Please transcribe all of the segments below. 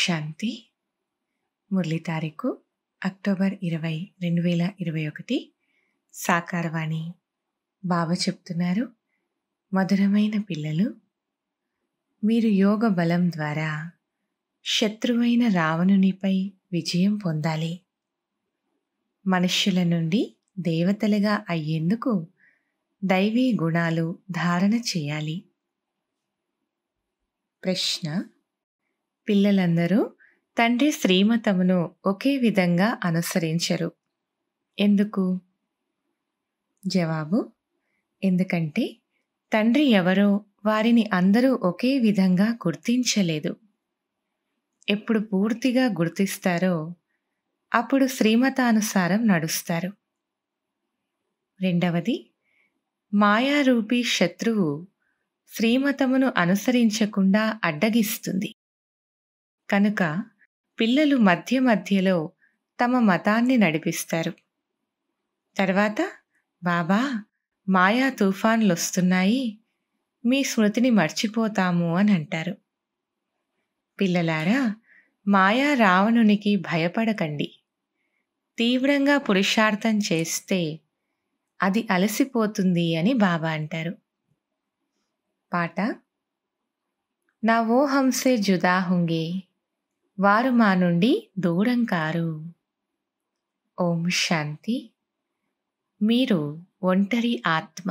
శాంతి మురళి తారీఖు అక్టోబర్ ఇరవై రెండు వేల ఇరవై ఒకటి సాకారవాణి బాబా చెప్తున్నారు మధురమైన పిల్లలు మీరు యోగ బలం ద్వారా శత్రువైన రావణునిపై విజయం పొందాలి మనుష్యుల నుండి దేవతలుగా అయ్యేందుకు దైవీ గుణాలు ధారణ చేయాలి ప్రశ్న పిల్లలందరూ తండ్రి శ్రీమతమును ఒకే విధంగా అనుసరించరు ఎందుకు జవాబు ఎందుకంటే తండ్రి ఎవరో వారిని అందరూ ఒకే విధంగా గుర్తించలేదు ఎప్పుడు పూర్తిగా గుర్తిస్తారో అప్పుడు శ్రీమతానుసారం నడుస్తారు రెండవది మాయారూపీ శత్రువు శ్రీమతమును అనుసరించకుండా అడ్డగిస్తుంది కనుక పిల్లలు మధ్య మధ్యలో తమ మతాన్ని నడిపిస్తారు తర్వాత బాబా మాయా తుఫాన్లు వస్తున్నాయి మీ స్మృతిని మర్చిపోతాము అని అంటారు పిల్లలారా మాయా రావణునికి భయపడకండి తీవ్రంగా పురుషార్థం చేస్తే అది అలసిపోతుంది అని బాబా అంటారు పాట నా ఓ హంసే జుదాహుంగే వారు మా నుండి దూరం కారు ఓం శాంతి మీరు ఒంటరి ఆత్మ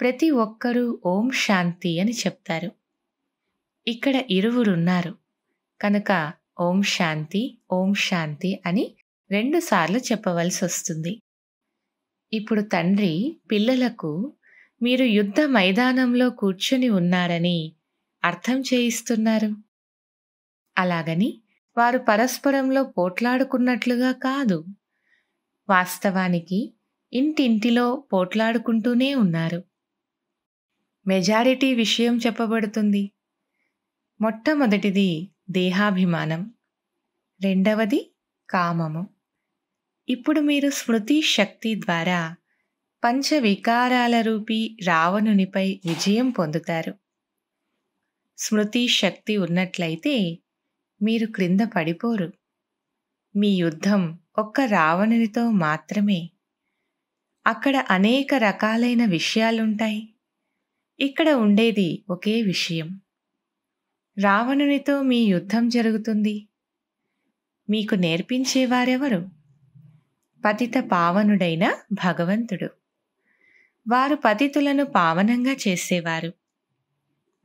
ప్రతి ఒక్కరూ ఓం శాంతి అని చెప్తారు ఇక్కడ ఇరువురున్నారు కనుక ఓం శాంతి ఓం శాంతి అని రెండుసార్లు చెప్పవలసి వస్తుంది ఇప్పుడు తండ్రి పిల్లలకు మీరు యుద్ధ మైదానంలో కూర్చుని ఉన్నారని అర్థం చేయిస్తున్నారు అలాగని వారు పరస్పరంలో పోట్లాడుకున్నట్లుగా కాదు వాస్తవానికి ఇంటింటిలో పోట్లాడుకుంటూనే ఉన్నారు మెజారిటీ విషయం చెప్పబడుతుంది మొట్టమొదటిది దేహాభిమానం రెండవది కామము ఇప్పుడు మీరు స్మృతి శక్తి ద్వారా పంచవికారాల రూపీ రావణునిపై విజయం పొందుతారు స్మృతి శక్తి ఉన్నట్లయితే మీరు క్రింద పడిపోరు మీ యుద్ధం ఒక్క రావణునితో మాత్రమే అక్కడ అనేక రకాలైన విషయాలుంటాయి ఇక్కడ ఉండేది ఒకే విషయం రావణునితో మీ యుద్ధం జరుగుతుంది మీకు నేర్పించేవారెవరు పతిత పావనుడైన భగవంతుడు వారు పతితులను పావనంగా చేసేవారు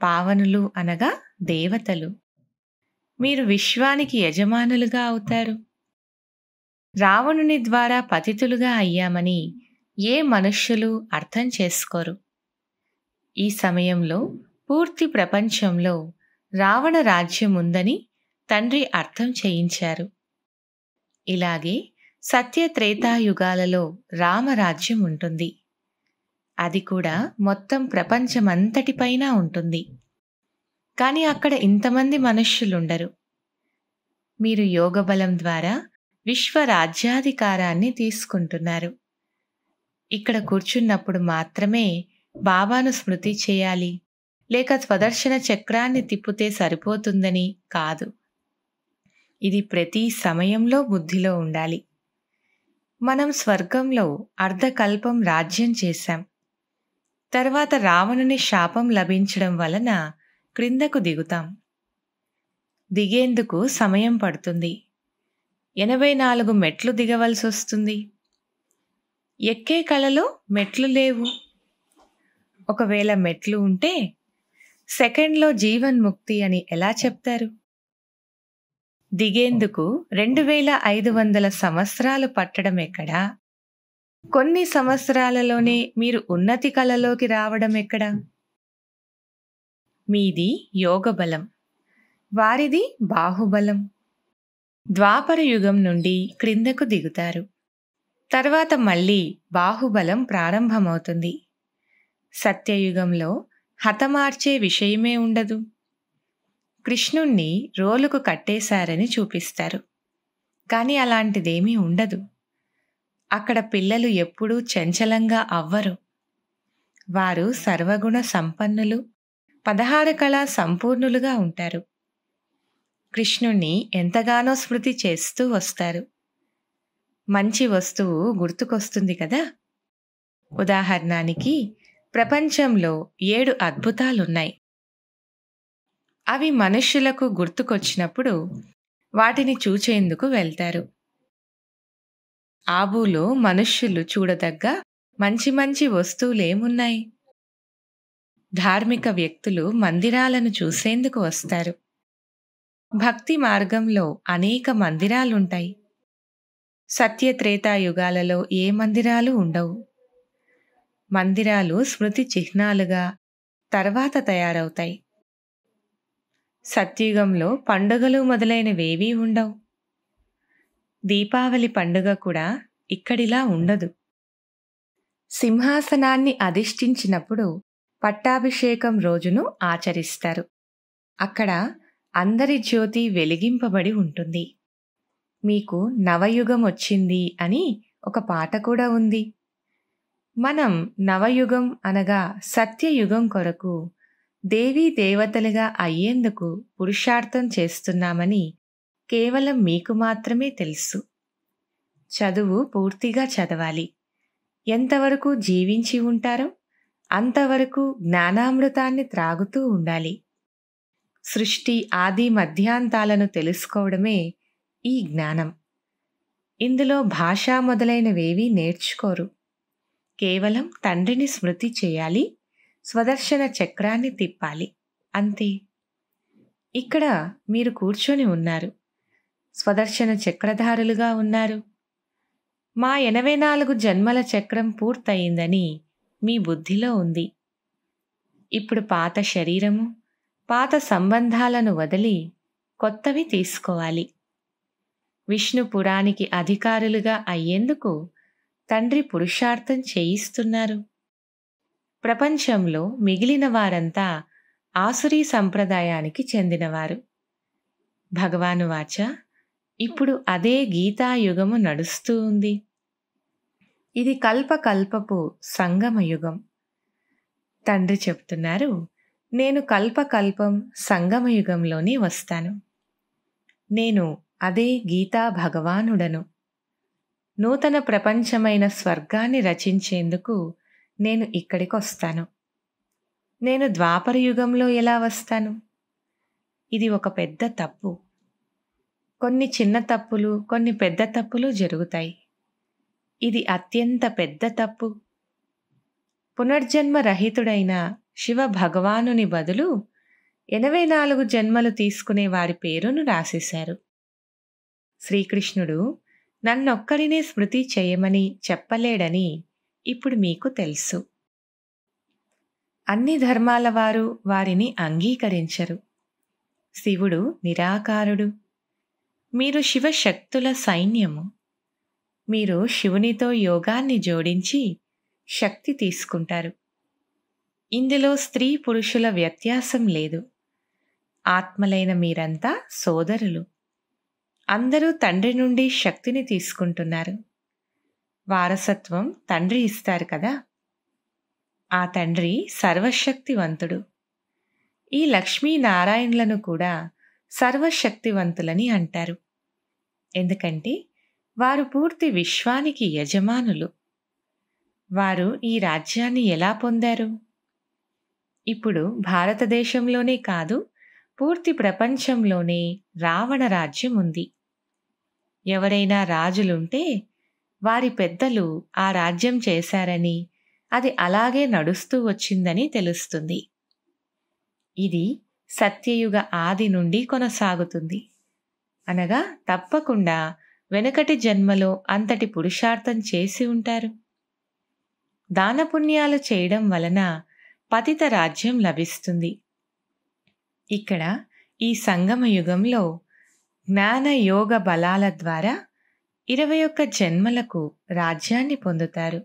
పావనులు అనగా దేవతలు మీరు విశ్వానికి యజమానులుగా అవుతారు రావణుని ద్వారా పతితులుగా అయ్యామని ఏ మనుష్యులు అర్థం చేసుకోరు ఈ సమయంలో పూర్తి ప్రపంచంలో రావణ రాజ్యం ఉందని తండ్రి అర్థం చేయించారు ఇలాగే సత్య త్రేతాయుగాలలో రామరాజ్యం ఉంటుంది అది కూడా మొత్తం ప్రపంచమంతటిపైన ఉంటుంది కానీ అక్కడ ఇంతమంది మనుష్యులుండరు మీరు యోగబలం ద్వారా విశ్వరాజ్యాధికారాన్ని తీసుకుంటున్నారు ఇక్కడ కూర్చున్నప్పుడు మాత్రమే బాబాను స్మృతి చేయాలి లేక స్వదర్శన చక్రాన్ని తిప్పితే సరిపోతుందని కాదు ఇది ప్రతి సమయంలో బుద్ధిలో ఉండాలి మనం స్వర్గంలో అర్ధకల్పం రాజ్యం చేశాం తర్వాత రావణుని శాపం లభించడం వలన క్రిందకు దిగుతాం దిగేందుకు సమయం పడుతుంది ఎనభై నాలుగు మెట్లు దిగవలసి వస్తుంది ఎక్కే కళలో మెట్లు లేవు ఒకవేళ మెట్లు ఉంటే సెకండ్లో జీవన్ముక్తి అని ఎలా చెప్తారు దిగేందుకు రెండు వేల ఐదు వందల సంవత్సరాలు పట్టడం ఎక్కడా కొన్ని సంవత్సరాలలోనే మీరు ఉన్నతి కళలోకి రావడం ఎక్కడా మీది యోగబలం వారిది బాహుబలం ద్వాపర యుగం నుండి క్రిందకు దిగుతారు తర్వాత మళ్ళీ బాహుబలం ప్రారంభమవుతుంది సత్యయుగంలో హతమార్చే విషయమే ఉండదు కృష్ణుణ్ణి రోలుకు కట్టేశారని చూపిస్తారు కానీ అలాంటిదేమీ ఉండదు అక్కడ పిల్లలు ఎప్పుడూ చంచలంగా అవ్వరు వారు సర్వగుణ సంపన్నులు పదహారు కళా సంపూర్ణులుగా ఉంటారు కృష్ణుణ్ణి ఎంతగానో స్మృతి చేస్తూ వస్తారు మంచి వస్తువు గుర్తుకొస్తుంది కదా ఉదాహరణానికి ప్రపంచంలో ఏడు అద్భుతాలున్నాయి అవి మనుష్యులకు గుర్తుకొచ్చినప్పుడు వాటిని చూచేందుకు వెళ్తారు ఆబూలో మనుష్యులు చూడదగ్గ మంచి మంచి వస్తువులేమున్నాయి ధార్మిక వ్యక్తులు మందిరాలను చూసేందుకు వస్తారు భక్తి మార్గంలో అనేక మందిరాలుంటాయి సత్యత్రేతాయుగాలలో ఏ మందిరాలు ఉండవు మందిరాలు స్మృతి చిహ్నాలుగా తర్వాత తయారవుతాయి సత్యుగంలో పండుగలు మొదలైనవేవీ ఉండవు దీపావళి పండుగ కూడా ఇక్కడిలా ఉండదు సింహాసనాన్ని అధిష్ఠించినప్పుడు పట్టాభిషేకం రోజును ఆచరిస్తారు అక్కడ అందరి జ్యోతి వెలిగింపబడి ఉంటుంది మీకు నవయుగం వచ్చింది అని ఒక పాట కూడా ఉంది మనం నవయుగం అనగా సత్యయుగం కొరకు దేవీ దేవతలుగా అయ్యేందుకు పురుషార్థం చేస్తున్నామని కేవలం మీకు మాత్రమే తెలుసు చదువు పూర్తిగా చదవాలి ఎంతవరకు జీవించి ఉంటారో అంతవరకు జ్ఞానామృతాన్ని త్రాగుతూ ఉండాలి సృష్టి ఆది మధ్యాంతాలను తెలుసుకోవడమే ఈ జ్ఞానం ఇందులో భాష మొదలైనవేవీ నేర్చుకోరు కేవలం తండ్రిని స్మృతి చేయాలి స్వదర్శన చక్రాన్ని తిప్పాలి అంతే ఇక్కడ మీరు కూర్చొని ఉన్నారు స్వదర్శన చక్రధారులుగా ఉన్నారు మా ఎనభై నాలుగు జన్మల చక్రం పూర్తయిందని మీ బుద్ధిలో ఉంది ఇప్పుడు పాత శరీరము పాత సంబంధాలను వదిలి కొత్తవి తీసుకోవాలి విష్ణుపురానికి అధికారులుగా అయ్యేందుకు తండ్రి పురుషార్థం చేయిస్తున్నారు ప్రపంచంలో మిగిలిన వారంతా ఆసురీ సంప్రదాయానికి చెందినవారు భగవాను వాచ ఇప్పుడు అదే గీతాయుగము నడుస్తూ ఉంది ఇది కల్పకల్పపు సంగమయుగం తండ్రి చెప్తున్నారు నేను కల్పకల్పం సంగమయుగంలోనే వస్తాను నేను అదే గీతా భగవానుడను నూతన ప్రపంచమైన స్వర్గాన్ని రచించేందుకు నేను ఇక్కడికి వస్తాను నేను ద్వాపర యుగంలో ఎలా వస్తాను ఇది ఒక పెద్ద తప్పు కొన్ని చిన్న తప్పులు కొన్ని పెద్ద తప్పులు జరుగుతాయి ఇది అత్యంత పెద్ద తప్పు పునర్జన్మ రహితుడైన శివ భగవానుని బదులు ఎనభై నాలుగు జన్మలు తీసుకునే వారి పేరును రాసేశారు శ్రీకృష్ణుడు నన్నొక్కడినే స్మృతి చేయమని చెప్పలేడని ఇప్పుడు మీకు తెలుసు అన్ని ధర్మాల వారు వారిని అంగీకరించరు శివుడు నిరాకారుడు మీరు శివశక్తుల సైన్యము మీరు శివునితో యోగాన్ని జోడించి శక్తి తీసుకుంటారు ఇందులో స్త్రీ పురుషుల వ్యత్యాసం లేదు ఆత్మలైన మీరంతా సోదరులు అందరూ తండ్రి నుండి శక్తిని తీసుకుంటున్నారు వారసత్వం తండ్రి ఇస్తారు కదా ఆ తండ్రి సర్వశక్తివంతుడు ఈ లక్ష్మీనారాయణులను కూడా సర్వశక్తివంతులని అంటారు ఎందుకంటే వారు పూర్తి విశ్వానికి యజమానులు వారు ఈ రాజ్యాన్ని ఎలా పొందారు ఇప్పుడు భారతదేశంలోనే కాదు పూర్తి ప్రపంచంలోనే రావణ రాజ్యం ఉంది ఎవరైనా రాజులుంటే వారి పెద్దలు ఆ రాజ్యం చేశారని అది అలాగే నడుస్తూ వచ్చిందని తెలుస్తుంది ఇది సత్యయుగ ఆది నుండి కొనసాగుతుంది అనగా తప్పకుండా వెనకటి జన్మలో అంతటి పురుషార్థం చేసి ఉంటారు దానపుణ్యాలు చేయడం వలన పతిత రాజ్యం లభిస్తుంది ఇక్కడ ఈ సంగమ యుగంలో జ్ఞాన యోగ బలాల ద్వారా ఇరవై ఒక్క జన్మలకు రాజ్యాన్ని పొందుతారు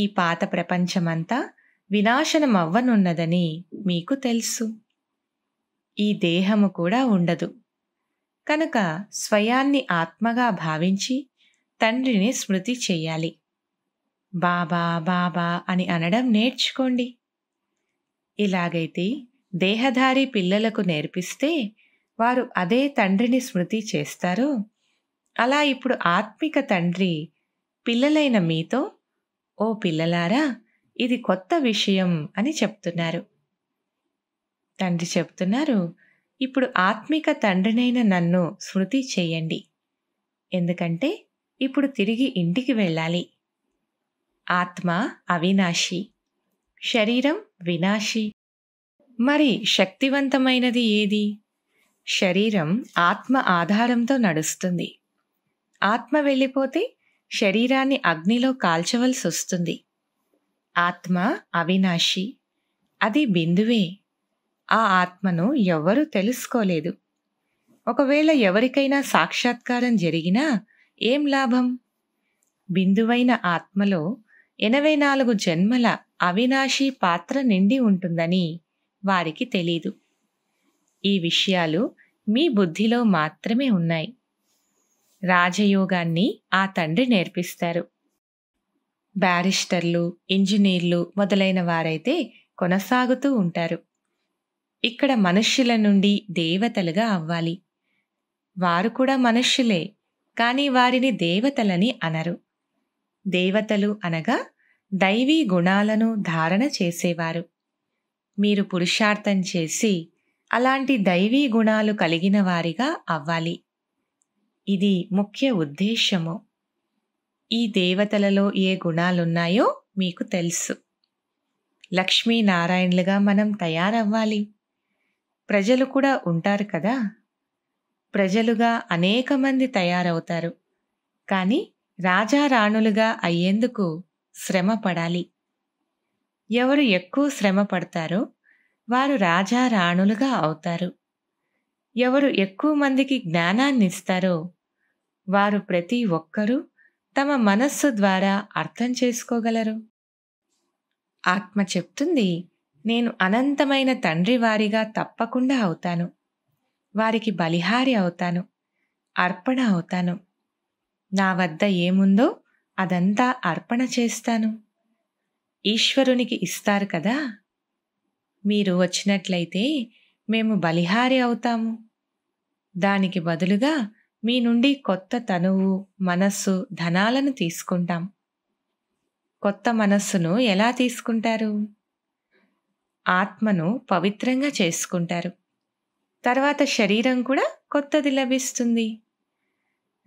ఈ పాత ప్రపంచమంతా వినాశనం అవ్వనున్నదని మీకు తెలుసు ఈ దేహము కూడా ఉండదు కనుక స్వయాన్ని ఆత్మగా భావించి తండ్రిని స్మృతి చెయ్యాలి బాబా బాబా అని అనడం నేర్చుకోండి ఇలాగైతే దేహధారి పిల్లలకు నేర్పిస్తే వారు అదే తండ్రిని స్మృతి చేస్తారో అలా ఇప్పుడు ఆత్మిక తండ్రి పిల్లలైన మీతో ఓ పిల్లలారా ఇది కొత్త విషయం అని చెప్తున్నారు తండ్రి చెప్తున్నారు ఇప్పుడు ఆత్మిక తండ్రినైన నన్ను స్మృతి చేయండి ఎందుకంటే ఇప్పుడు తిరిగి ఇంటికి వెళ్ళాలి ఆత్మ అవినాశి శరీరం వినాశి మరి శక్తివంతమైనది ఏది శరీరం ఆత్మ ఆధారంతో నడుస్తుంది ఆత్మ వెళ్ళిపోతే శరీరాన్ని అగ్నిలో కాల్చవలసి వస్తుంది ఆత్మ అవినాశి అది బిందువే ఆ ఆత్మను ఎవ్వరూ తెలుసుకోలేదు ఒకవేళ ఎవరికైనా సాక్షాత్కారం జరిగినా ఏం లాభం బిందువైన ఆత్మలో ఎనభై నాలుగు జన్మల అవినాశీ పాత్ర నిండి ఉంటుందని వారికి తెలీదు ఈ విషయాలు మీ బుద్ధిలో మాత్రమే ఉన్నాయి రాజయోగాన్ని ఆ తండ్రి నేర్పిస్తారు బ్యారిస్టర్లు ఇంజనీర్లు మొదలైన వారైతే కొనసాగుతూ ఉంటారు ఇక్కడ మనుష్యుల నుండి దేవతలుగా అవ్వాలి వారు కూడా మనుష్యులే కానీ వారిని దేవతలని అనరు దేవతలు అనగా దైవీ గుణాలను ధారణ చేసేవారు మీరు పురుషార్థం చేసి అలాంటి దైవీ గుణాలు కలిగిన వారిగా అవ్వాలి ఇది ముఖ్య ఉద్దేశము ఈ దేవతలలో ఏ గుణాలున్నాయో మీకు తెలుసు లక్ష్మీనారాయణులుగా మనం తయారవ్వాలి ప్రజలు కూడా ఉంటారు కదా ప్రజలుగా అనేక మంది తయారవుతారు కానీ రాజారాణులుగా అయ్యేందుకు శ్రమ పడాలి ఎవరు ఎక్కువ శ్రమ పడతారో వారు రాజారాణులుగా అవుతారు ఎవరు ఎక్కువ మందికి జ్ఞానాన్ని ఇస్తారో వారు ప్రతి ఒక్కరూ తమ మనస్సు ద్వారా అర్థం చేసుకోగలరు ఆత్మ చెప్తుంది నేను అనంతమైన తండ్రి వారిగా తప్పకుండా అవుతాను వారికి బలిహారి అవుతాను అర్పణ అవుతాను నా వద్ద ఏముందో అదంతా అర్పణ చేస్తాను ఈశ్వరునికి ఇస్తారు కదా మీరు వచ్చినట్లయితే మేము బలిహారి అవుతాము దానికి బదులుగా మీ నుండి కొత్త తనువు మనస్సు ధనాలను తీసుకుంటాం కొత్త మనస్సును ఎలా తీసుకుంటారు ఆత్మను పవిత్రంగా చేసుకుంటారు తర్వాత శరీరం కూడా కొత్తది లభిస్తుంది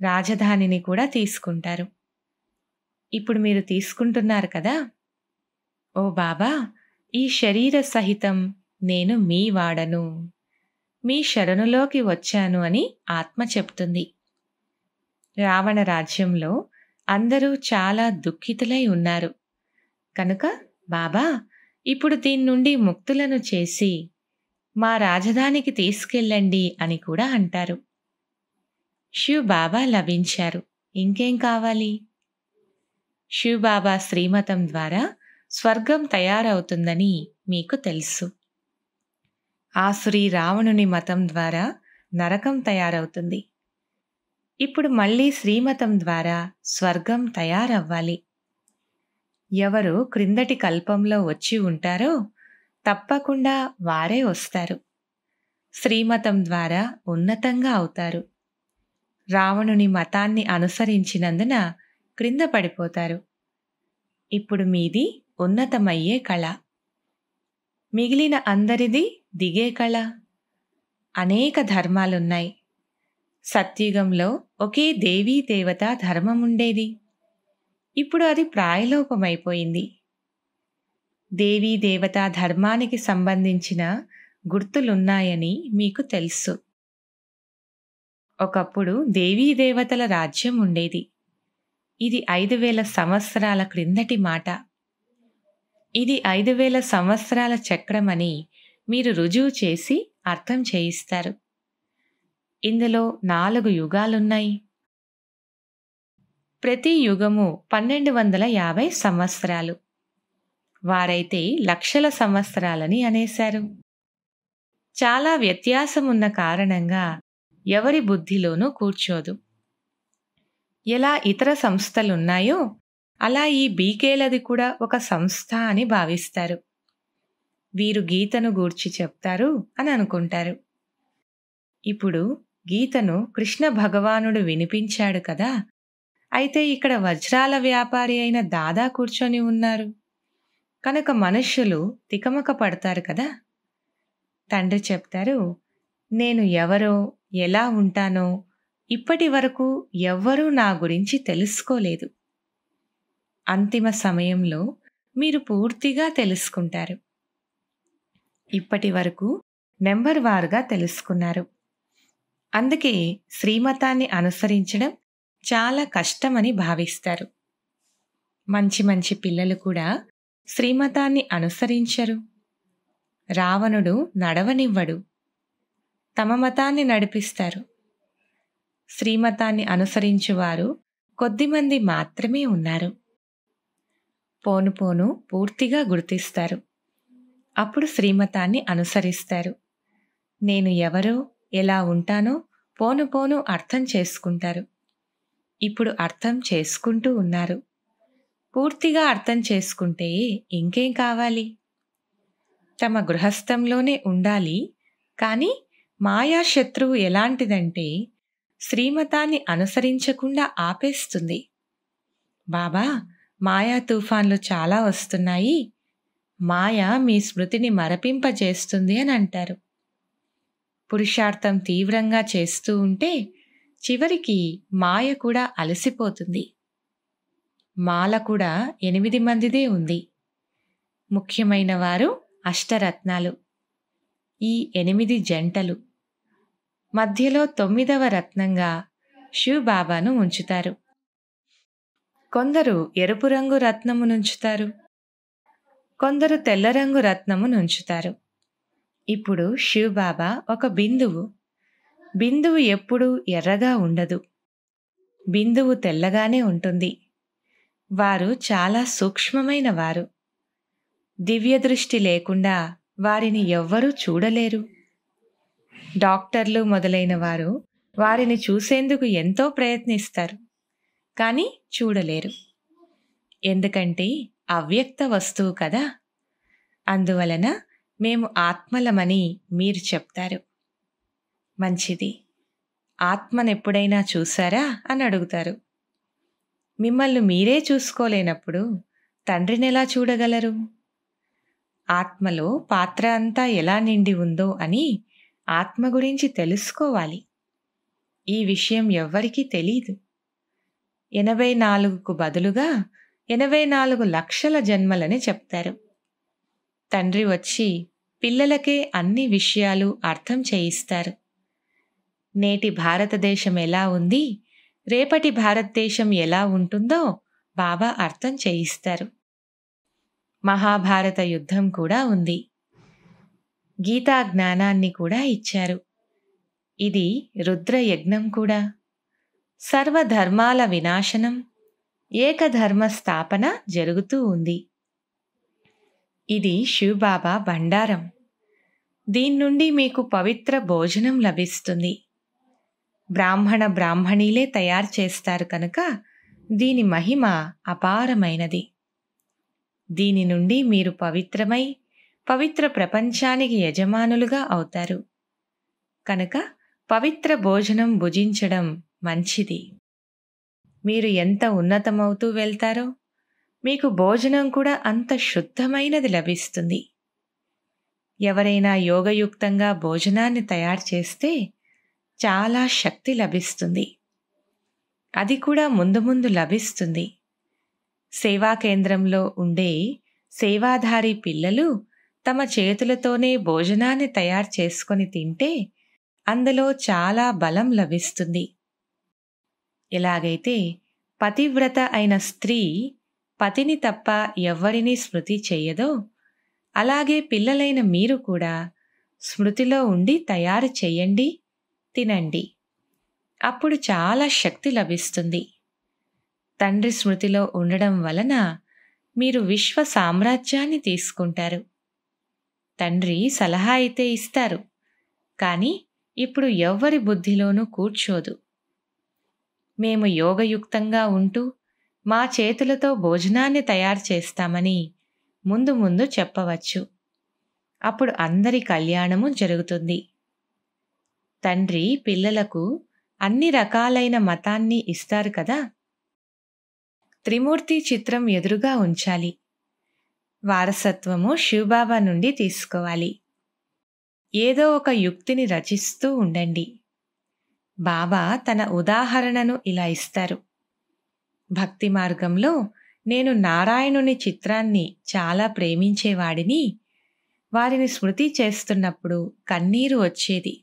రాజధానిని కూడా తీసుకుంటారు ఇప్పుడు మీరు తీసుకుంటున్నారు కదా ఓ బాబా ఈ శరీర సహితం నేను మీ వాడను మీ శరణులోకి వచ్చాను అని ఆత్మ చెప్తుంది రావణ రాజ్యంలో అందరూ చాలా దుఃఖితులై ఉన్నారు కనుక బాబా ఇప్పుడు దీని నుండి ముక్తులను చేసి మా రాజధానికి తీసుకెళ్ళండి అని కూడా అంటారు శివబాబా లభించారు ఇంకేం కావాలి శివబాబా శ్రీమతం ద్వారా స్వర్గం తయారవుతుందని మీకు తెలుసు ఆ శ్రీ రావణుని మతం ద్వారా నరకం తయారవుతుంది ఇప్పుడు మళ్ళీ శ్రీమతం ద్వారా స్వర్గం తయారవ్వాలి ఎవరు క్రిందటి కల్పంలో వచ్చి ఉంటారో తప్పకుండా వారే వస్తారు శ్రీమతం ద్వారా ఉన్నతంగా అవుతారు రావణుని మతాన్ని అనుసరించినందున క్రింద పడిపోతారు ఇప్పుడు మీది ఉన్నతమయ్యే కళ మిగిలిన అందరిది దిగే కళ అనేక ధర్మాలున్నాయి సత్యుగంలో ఒకే దేవీ దేవత ధర్మం ఉండేది ఇప్పుడు అది ప్రాయలోపమైపోయింది దేవీ దేవతా ధర్మానికి సంబంధించిన గుర్తులున్నాయని మీకు తెలుసు ఒకప్పుడు దేవీ దేవతల రాజ్యం ఉండేది ఇది ఐదు వేల సంవత్సరాల క్రిందటి మాట ఇది ఐదు వేల సంవత్సరాల చక్రమని మీరు రుజువు చేసి అర్థం చేయిస్తారు ఇందులో నాలుగు యుగాలున్నాయి ప్రతి యుగము పన్నెండు వందల యాభై సంవత్సరాలు వారైతే లక్షల సంవత్సరాలని అనేశారు చాలా వ్యత్యాసమున్న కారణంగా ఎవరి బుద్ధిలోనూ కూర్చోదు ఎలా ఇతర సంస్థలున్నాయో అలా ఈ బీకేలది కూడా ఒక సంస్థ అని భావిస్తారు వీరు గీతను గూర్చి చెప్తారు అని అనుకుంటారు ఇప్పుడు గీతను కృష్ణ భగవానుడు వినిపించాడు కదా అయితే ఇక్కడ వజ్రాల వ్యాపారి అయిన దాదా కూర్చొని ఉన్నారు కనుక మనుష్యులు తికమక పడతారు కదా తండ్రి చెప్తారు నేను ఎవరో ఎలా ఉంటానో ఇప్పటి వరకు ఎవ్వరూ నా గురించి తెలుసుకోలేదు అంతిమ సమయంలో మీరు పూర్తిగా తెలుసుకుంటారు ఇప్పటి వరకు నెంబర్ వారుగా తెలుసుకున్నారు అందుకే శ్రీమతాన్ని అనుసరించడం చాలా కష్టమని భావిస్తారు మంచి మంచి పిల్లలు కూడా శ్రీమతాన్ని అనుసరించరు రావణుడు నడవనివ్వడు తమ మతాన్ని నడిపిస్తారు శ్రీమతాన్ని అనుసరించువారు కొద్దిమంది మాత్రమే ఉన్నారు పోను పోను పూర్తిగా గుర్తిస్తారు అప్పుడు శ్రీమతాన్ని అనుసరిస్తారు నేను ఎవరో ఎలా ఉంటానో పోను పోను అర్థం చేసుకుంటారు ఇప్పుడు అర్థం చేసుకుంటూ ఉన్నారు పూర్తిగా అర్థం చేసుకుంటే ఇంకేం కావాలి తమ గృహస్థంలోనే ఉండాలి కానీ మాయాశత్రువు ఎలాంటిదంటే శ్రీమతాన్ని అనుసరించకుండా ఆపేస్తుంది బాబా మాయా తుఫాన్లు చాలా వస్తున్నాయి మాయ మీ స్మృతిని మరపింపజేస్తుంది అని అంటారు పురుషార్థం తీవ్రంగా చేస్తూ ఉంటే చివరికి మాయ కూడా అలసిపోతుంది మాల కూడా ఎనిమిది మందిదే ఉంది ముఖ్యమైన వారు అష్టరత్నాలు ఈ ఎనిమిది జంటలు మధ్యలో తొమ్మిదవ రత్నంగా శివబాబాను ఉంచుతారు కొందరు ఎరుపు రంగు రత్నము నుంచుతారు కొందరు తెల్ల రంగు రత్నము నుంచుతారు ఇప్పుడు శివబాబా ఒక బిందువు బిందువు ఎప్పుడూ ఎర్రగా ఉండదు బిందువు తెల్లగానే ఉంటుంది వారు చాలా సూక్ష్మమైన వారు దివ్యదృష్టి లేకుండా వారిని ఎవ్వరూ చూడలేరు డాక్టర్లు మొదలైన వారు వారిని చూసేందుకు ఎంతో ప్రయత్నిస్తారు కానీ చూడలేరు ఎందుకంటే అవ్యక్త వస్తువు కదా అందువలన మేము ఆత్మలమని మీరు చెప్తారు మంచిది ఆత్మనెప్పుడైనా చూశారా అని అడుగుతారు మిమ్మల్ని మీరే చూసుకోలేనప్పుడు తండ్రిని ఎలా చూడగలరు ఆత్మలో పాత్ర అంతా ఎలా నిండి ఉందో అని ఆత్మ గురించి తెలుసుకోవాలి ఈ విషయం ఎవ్వరికీ తెలీదు ఎనభై నాలుగుకు బదులుగా ఎనభై నాలుగు లక్షల జన్మలని చెప్తారు తండ్రి వచ్చి పిల్లలకే అన్ని విషయాలు అర్థం చేయిస్తారు నేటి భారతదేశం ఎలా ఉంది రేపటి భారతదేశం ఎలా ఉంటుందో బాబా అర్థం చేయిస్తారు మహాభారత యుద్ధం కూడా ఉంది గీతా జ్ఞానాన్ని కూడా ఇచ్చారు ఇది రుద్రయజ్ఞం కూడా సర్వధర్మాల వినాశనం ఏకధర్మ స్థాపన జరుగుతూ ఉంది ఇది శివబాబా భండారం దీన్ నుండి మీకు పవిత్ర భోజనం లభిస్తుంది బ్రాహ్మణ బ్రాహ్మణీలే తయారు చేస్తారు కనుక దీని మహిమ అపారమైనది దీని నుండి మీరు పవిత్రమై పవిత్ర ప్రపంచానికి యజమానులుగా అవుతారు కనుక పవిత్ర భోజనం భుజించడం మంచిది మీరు ఎంత ఉన్నతమవుతూ వెళ్తారో మీకు భోజనం కూడా అంత శుద్ధమైనది లభిస్తుంది ఎవరైనా యోగయుక్తంగా భోజనాన్ని తయారు చేస్తే చాలా శక్తి లభిస్తుంది అది కూడా ముందు ముందు లభిస్తుంది సేవా కేంద్రంలో ఉండే సేవాధారి పిల్లలు తమ చేతులతోనే భోజనాన్ని తయారు చేసుకొని తింటే అందులో చాలా బలం లభిస్తుంది ఎలాగైతే పతివ్రత అయిన స్త్రీ పతిని తప్ప ఎవ్వరినీ స్మృతి చేయదో అలాగే పిల్లలైన మీరు కూడా స్మృతిలో ఉండి తయారు చేయండి తినండి అప్పుడు చాలా శక్తి లభిస్తుంది తండ్రి స్మృతిలో ఉండడం వలన మీరు విశ్వ సామ్రాజ్యాన్ని తీసుకుంటారు తండ్రి సలహా అయితే ఇస్తారు కానీ ఇప్పుడు ఎవ్వరి బుద్ధిలోనూ కూర్చోదు మేము యోగయుక్తంగా ఉంటూ మా చేతులతో భోజనాన్ని తయారు చేస్తామని ముందు ముందు చెప్పవచ్చు అప్పుడు అందరి కళ్యాణము జరుగుతుంది తండ్రి పిల్లలకు అన్ని రకాలైన మతాన్ని ఇస్తారు కదా త్రిమూర్తి చిత్రం ఎదురుగా ఉంచాలి వారసత్వము శివబాబా నుండి తీసుకోవాలి ఏదో ఒక యుక్తిని రచిస్తూ ఉండండి బాబా తన ఉదాహరణను ఇలా ఇస్తారు భక్తి మార్గంలో నేను నారాయణుని చిత్రాన్ని చాలా ప్రేమించేవాడిని వారిని స్మృతి చేస్తున్నప్పుడు కన్నీరు వచ్చేది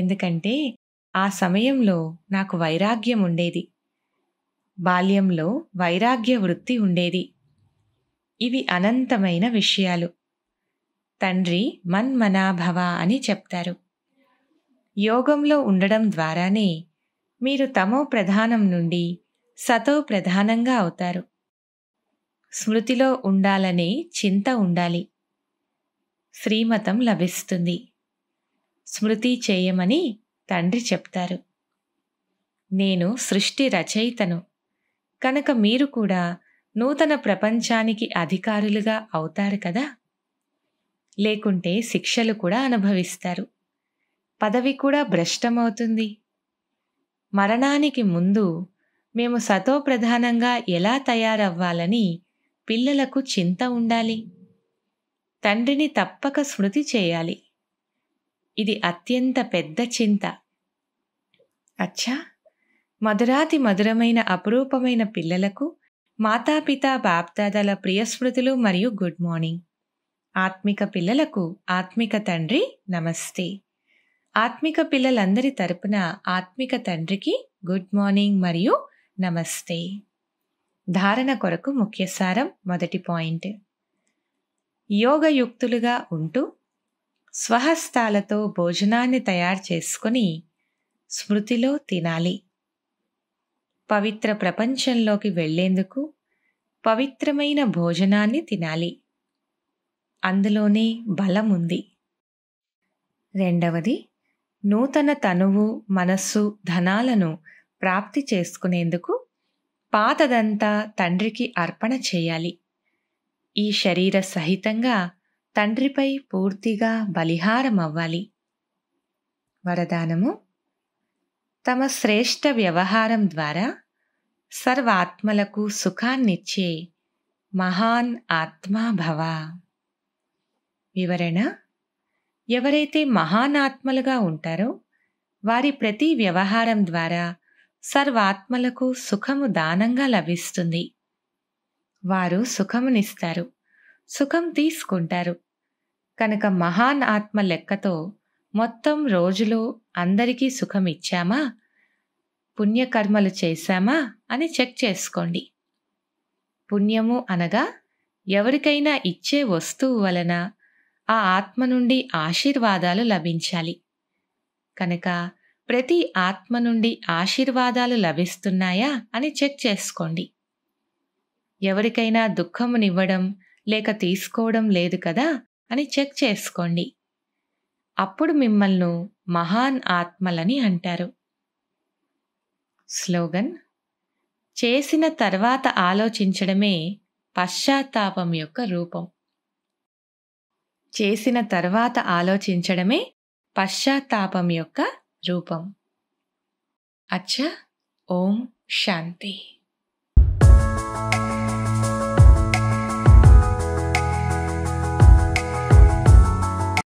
ఎందుకంటే ఆ సమయంలో నాకు వైరాగ్యం ఉండేది బాల్యంలో వైరాగ్య వృత్తి ఉండేది ఇవి అనంతమైన విషయాలు తండ్రి మన్మనాభవ అని చెప్తారు యోగంలో ఉండడం ద్వారానే మీరు తమో ప్రధానం నుండి సతో ప్రధానంగా అవుతారు స్మృతిలో ఉండాలనే చింత ఉండాలి శ్రీమతం లభిస్తుంది స్మృతి చేయమని తండ్రి చెప్తారు నేను సృష్టి రచయితను కనుక మీరు కూడా నూతన ప్రపంచానికి అధికారులుగా అవుతారు కదా లేకుంటే శిక్షలు కూడా అనుభవిస్తారు పదవి కూడా భ్రష్టమవుతుంది మరణానికి ముందు మేము సతోప్రధానంగా ఎలా తయారవ్వాలని పిల్లలకు చింత ఉండాలి తండ్రిని తప్పక స్మృతి చేయాలి ఇది అత్యంత పెద్ద చింత అచ్చా మధురాతి మధురమైన అపురూపమైన పిల్లలకు మాతాపితా బాప్దాదల ప్రియస్మృతులు మరియు గుడ్ మార్నింగ్ ఆత్మిక పిల్లలకు ఆత్మిక తండ్రి నమస్తే ఆత్మిక పిల్లలందరి తరపున ఆత్మిక తండ్రికి గుడ్ మార్నింగ్ మరియు నమస్తే ధారణ కొరకు ముఖ్యసారం మొదటి పాయింట్ యోగయుక్తులుగా ఉంటూ స్వహస్తాలతో భోజనాన్ని తయారు చేసుకుని స్మృతిలో తినాలి పవిత్ర ప్రపంచంలోకి వెళ్లేందుకు పవిత్రమైన భోజనాన్ని తినాలి అందులోనే బలం ఉంది రెండవది నూతన తనువు మనస్సు ధనాలను ప్రాప్తి చేసుకునేందుకు పాతదంతా తండ్రికి అర్పణ చేయాలి ఈ శరీర సహితంగా తండ్రిపై పూర్తిగా బలిహారమవ్వాలి వరదానము తమ శ్రేష్ఠ వ్యవహారం ద్వారా సర్వాత్మలకు సుఖాన్నిచ్చే మహాన్ ఆత్మాభవ వివరణ ఎవరైతే మహానాత్మలుగా ఉంటారో వారి ప్రతి వ్యవహారం ద్వారా సర్వాత్మలకు సుఖము దానంగా లభిస్తుంది వారు సుఖమునిస్తారు సుఖం తీసుకుంటారు కనుక మహాన్ ఆత్మ లెక్కతో మొత్తం రోజులో అందరికీ సుఖం ఇచ్చామా పుణ్యకర్మలు చేశామా అని చెక్ చేసుకోండి పుణ్యము అనగా ఎవరికైనా ఇచ్చే వస్తువు వలన ఆ ఆత్మ నుండి ఆశీర్వాదాలు లభించాలి కనుక ప్రతి ఆత్మ నుండి ఆశీర్వాదాలు లభిస్తున్నాయా అని చెక్ చేసుకోండి ఎవరికైనా దుఃఖమునివ్వడం లేక తీసుకోవడం లేదు కదా అని చెక్ చేసుకోండి అప్పుడు మిమ్మల్ని మహాన్ ఆత్మలని అంటారు స్లోగన్ చేసిన తర్వాత ఆలోచించడమే పశ్చాత్తాపం యొక్క రూపం చేసిన తర్వాత ఆలోచించడమే పశ్చాత్తాపం యొక్క రూపం అచ్చా ఓం శాంతి